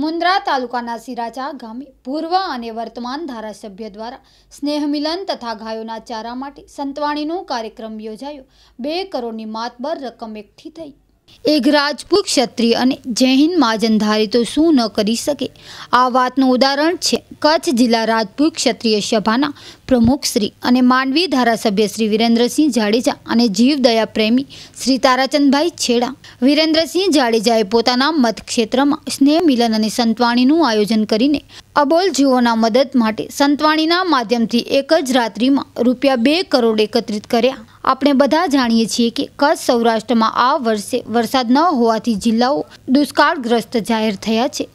મુન્દ્રા તાલુકાના સિરાચા ગામે પૂર્વ અને વર્તમાન ધારાસભ્ય દ્વારા સ્નેહમિલન તથા ગાયોના ચારા માટે સંતવાણીનો કાર્યક્રમ યોજાયો બે કરોડની માતબર રકમ એકઠી થઈ એક રાજપૂત ક્ષત્રિય અને જૈન માજનધારી તો શું ન કરી શકે આ વાતનું ઉદાહરણ છે કચ્છ જિલ્લા રાજપૂત ક્ષત્રિય સભાના પ્રમુખ શ્રી અને માંડવી ધારાસભ્ય શ્રી વિરેન્દ્રસિંહ જાડેજા અને જીવદયા પ્રેમી શ્રી તારાચંદભાઈ છેડા વિરેન્દ્રસિંહ જાડેજાએ પોતાના મતક્ષેત્રમાં સ્નેહ મિલન અને સંતવાણીનું આયોજન કરીને અબોલ જીવોના મદદ માટે સંતવાણીના માધ્યમથી એક જ રાત્રિમાં રૂપિયા બે કરોડ એકત્રિત કર્યા આપણે બધા જાણીએ છીએ કે કચ્છ સૌરાષ્ટ્રમાં આ વર્ષે વરસાદ ન હોવાથી જિલ્લાઓ દુષ્કાળગ્રસ્ત જાહેર થયા છે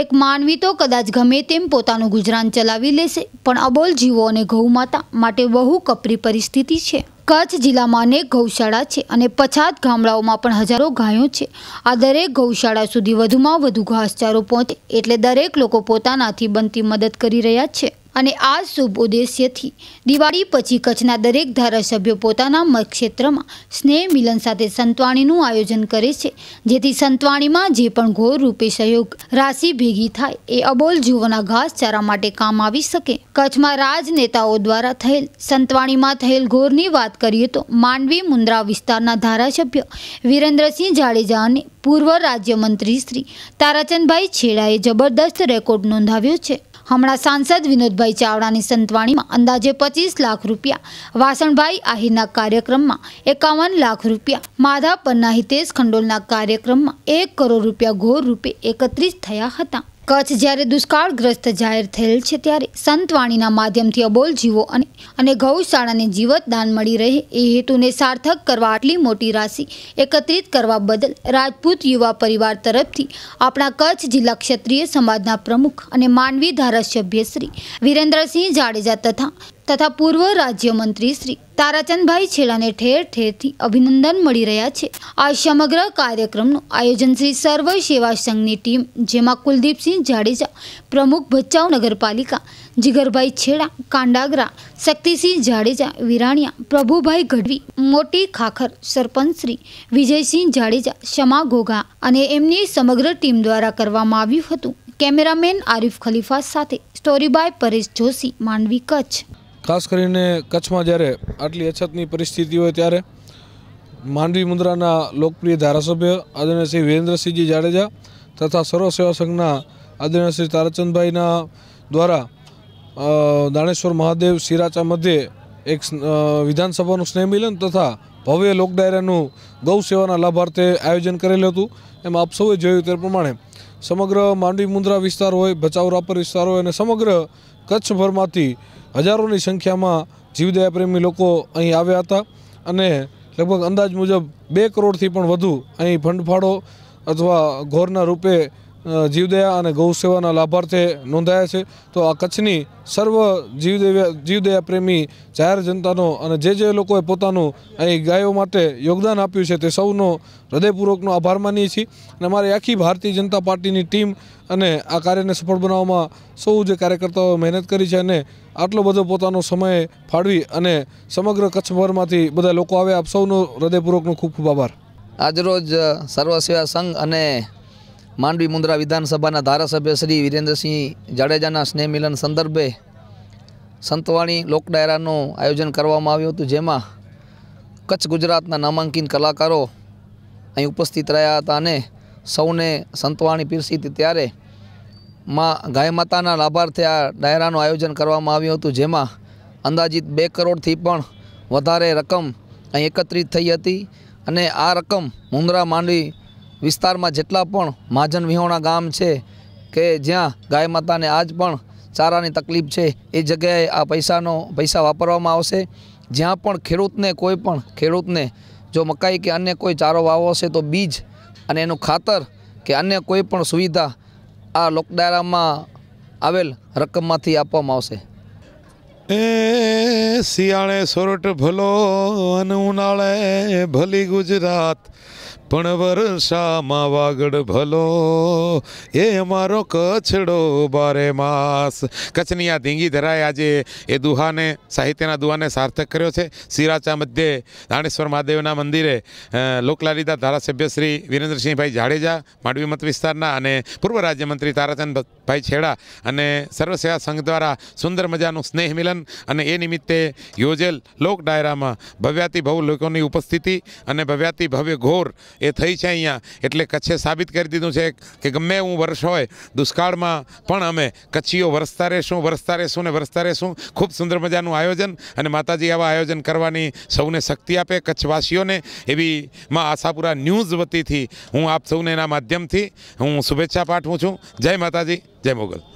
એક માનવી તો કદાચ ગમે તેમ પોતાનું ગુજરાન ચલાવી લેશે પણ અબોલ જીવો અને ગૌમાતા માટે બહુ કપરી પરિસ્થિતિ છે કચ્છ જિલ્લામાં અનેક ગૌશાળા છે અને પછાત ગામડાઓમાં પણ હજારો ગાયો છે આ દરેક ગૌશાળા સુધી વધુમાં વધુ ઘાસચારો પહોંચે એટલે દરેક લોકો પોતાનાથી બનતી મદદ કરી રહ્યા છે અને આ શુભ ઉદ્દેશ્યથી દિવાળી પછી કચ્છના દરેક ધારાસભ્યો પોતાના ક્ષેત્રમાં સ્નેહ મિલન સાથે સંતવાણીનું આયોજન કરે છે જેથી સંતવાણીમાં જે પણ ઘોર રૂપે સહયોગ રાશિ ભેગી થાય એ અબોલ જીવોના ઘાસચારા માટે કામ આવી શકે કચ્છમાં રાજનેતાઓ દ્વારા થયેલ સંતવાણીમાં થયેલ ઘોરની વાત કરીએ તો માંડવી મુન્દ્રા વિસ્તારના ધારાસભ્ય વિરેન્દ્રસિંહ જાડેજા અને પૂર્વ રાજ્યમંત્રી શ્રી તારાચંદભાઈ છેડાએ જબરદસ્ત રેકોર્ડ નોંધાવ્યો છે હમણાં સાંસદ વિનોદભાઈ ચાવડાની સંતવાણીમાં અંદાજે પચીસ લાખ રૂપિયા વાસણભાઈ આહિરના કાર્યક્રમમાં એકાવન લાખ રૂપિયા માધાપરના હિતેશ ખંડોલના કાર્યક્રમમાં એક કરોડ રૂપિયા ઘોર રૂપે એકત્રિત થયા હતા કચ્છ જ્યારે દુષ્કાળગ્રસ્ત જાહેર થયેલ છે ત્યારે સંતવાણીના માધ્યમથી અબોલ જીવો અને અને ગૌશાળાને જીવતદાન મળી રહે એ હેતુને સાર્થક કરવા આટલી મોટી રાશિ એકત્રિત કરવા બદલ રાજપૂત યુવા પરિવાર તરફથી આપણા કચ્છ જિલ્લા ક્ષત્રિય સમાજના પ્રમુખ અને માનવી ધારાસભ્ય શ્રી વિરેન્દ્રસિંહ જાડેજા તથા તથા પૂર્વ રાજ્યમંત્રી શ્રી તારાચંદભાઈ છેલાને ઠેર ઠેરથી અભિનંદન મળી રહ્યા છે આ સમગ્ર કાર્યક્રમનું આયોજન શ્રી સર્વ સેવા સંઘની ટીમ જેમાં કુલદીપસિંહ જાડેજા પ્રમુખ ભચાઉ નગરપાલિકા જીગરભાઈ છેડા કાંડાગરા શક્તિસિંહ જાડેજા વિરાણિયા પ્રભુભાઈ ગઢવી મોટી ખાખર સરપંચ શ્રી વિજયસિંહ જાડેજા શમા ઘોઘા અને એમની સમગ્ર ટીમ દ્વારા કરવામાં આવ્યું હતું કેમેરામેન આરિફ ખલીફા સાથે સ્ટોરી બાય પરેશ જોશી માંડવી કચ્છ ખાસ કરીને કચ્છમાં જ્યારે આટલી અછતની પરિસ્થિતિ હોય ત્યારે માંડવી મુદ્રાના લોકપ્રિય ધારાસભ્ય આદરણીય શ્રી વિરેન્દ્રસિંહજી જાડેજા તથા સર્વ સેવા સંઘના આદરણીય તારાચંદભાઈના દ્વારા દાણેશ્વર મહાદેવ સિરાચા મધ્યે એક વિધાનસભાનું સ્નેહ મિલન તથા ભવ્ય લોક ગૌ સેવાના લાભાર્થે આયોજન કરેલું હતું એમ આપ સૌએ જોયું તે પ્રમાણે સમગ્ર માંડવી મુંદ્રા વિસ્તાર હોય ભચાઉ રાપર વિસ્તાર હોય અને સમગ્ર કચ્છભરમાંથી હજારોની સંખ્યામાં જીવદયાપ્રેમી લોકો અહીં આવ્યા હતા અને લગભગ અંદાજ મુજબ બે કરોડથી પણ વધુ અહીં ફંડફાળો અથવા ઘોરના રૂપે જીવદયા અને ગૌ સેવાના લાભાર્થે નોંધાયા છે તો આ કચ્છની સર્વ જીવદયા જીવદયા પ્રેમી જાહેર જનતાનો અને જે જે લોકોએ પોતાનું અહીં ગાયો માટે યોગદાન આપ્યું છે તે સૌનો હૃદયપૂર્વકનો આભાર માનીએ છીએ અને અમારી આખી ભારતીય જનતા પાર્ટીની ટીમ અને આ કાર્યને સફળ બનાવવામાં સૌ જે કાર્યકર્તાઓએ મહેનત કરી છે અને આટલો બધો પોતાનો સમય ફાળવી અને સમગ્ર કચ્છભરમાંથી બધા લોકો આવ્યા આપ સૌનો હૃદયપૂર્વકનો ખૂબ ખૂબ આભાર આજરોજ સર્વ સેવા સંઘ અને માંડવી મુન્દ્રા વિધાનસભાના ધારાસભ્ય શ્રી વિરેન્દ્રસિંહ જાડેજાના સ્નેહ મિલન સંદર્ભે સંતવાણી લોકડાયરાનું આયોજન કરવામાં આવ્યું હતું જેમાં કચ્છ ગુજરાતના નામાંકિત કલાકારો અહીં ઉપસ્થિત રહ્યા હતા અને સૌને સંતવાણી પીરસી હતી ત્યારે માં ગાય માતાના લાભાર્થે આ ડાયરાનું આયોજન કરવામાં આવ્યું હતું જેમાં અંદાજિત બે કરોડથી પણ વધારે રકમ અહીં એકત્રિત થઈ હતી અને આ રકમ મુન્દ્રા માંડવી વિસ્તારમાં જેટલા પણ મહાજન વિહોણા ગામ છે કે જ્યાં ગાય માતાને આજ પણ ચારાની તકલીફ છે એ જગ્યાએ આ પૈસાનો પૈસા વાપરવામાં આવશે જ્યાં પણ ખેડૂતને કોઈ પણ ખેડૂતને જો મકાઈ કે અન્ય કોઈ ચારો વાવો હશે તો બીજ અને એનું ખાતર કે અન્ય કોઈ પણ સુવિધા આ લોકડાયરામાં આવેલ રકમમાંથી આપવામાં આવશે શિયાળે સોરઠ ભલો અને ઉનાળે ભલી ગુજરાત પણ વરસામાં વાગડ ભલો એ અમારો કચ્છડો બારે માસ કચ્છની આ ધીંગી ધરાએ આજે એ દુહાને સાહિત્યના દુહાને સાર્થક કર્યો છે સિરાચા મધ્યે રાણેશ્વર મહાદેવના મંદિરે લોકલાલિતા ધારાસભ્ય શ્રી વિરેન્દ્રસિંહભાઈ જાડેજા માંડવી મત વિસ્તારના અને પૂર્વ રાજ્યમંત્રી તારાચંદભાઈ છેડા અને સર્વસેવા સંઘ દ્વારા સુંદર મજાનું સ્નેહ મિલન અને એ નિમિત્તે રીતે યોજેલ લોક ડાયરામાં ભવ્યાતિ ભવ લોકોની ઉપસ્થિતિ અને ભવ્યાતિ ભવ્ય ઘોર એ થઈ છે અહીંયા એટલે કચ્છે સાબિત કરી દીધું છે કે ગમે હું વર્ષ હોય દુષ્કાળમાં પણ અમે કચ્છીઓ વરસતા રહેશું વરસતા રહેશું ને વરસતા રહેશું ખૂબ સુંદર મજાનું આયોજન અને માતાજી આવા આયોજન કરવાની સૌને શક્તિ આપે કચ્છવાસીઓને એવી માં આશાપુરા ન્યૂઝ વતીથી હું આપ સૌને એના માધ્યમથી હું શુભેચ્છા પાઠવું છું જય માતાજી જય મોગલ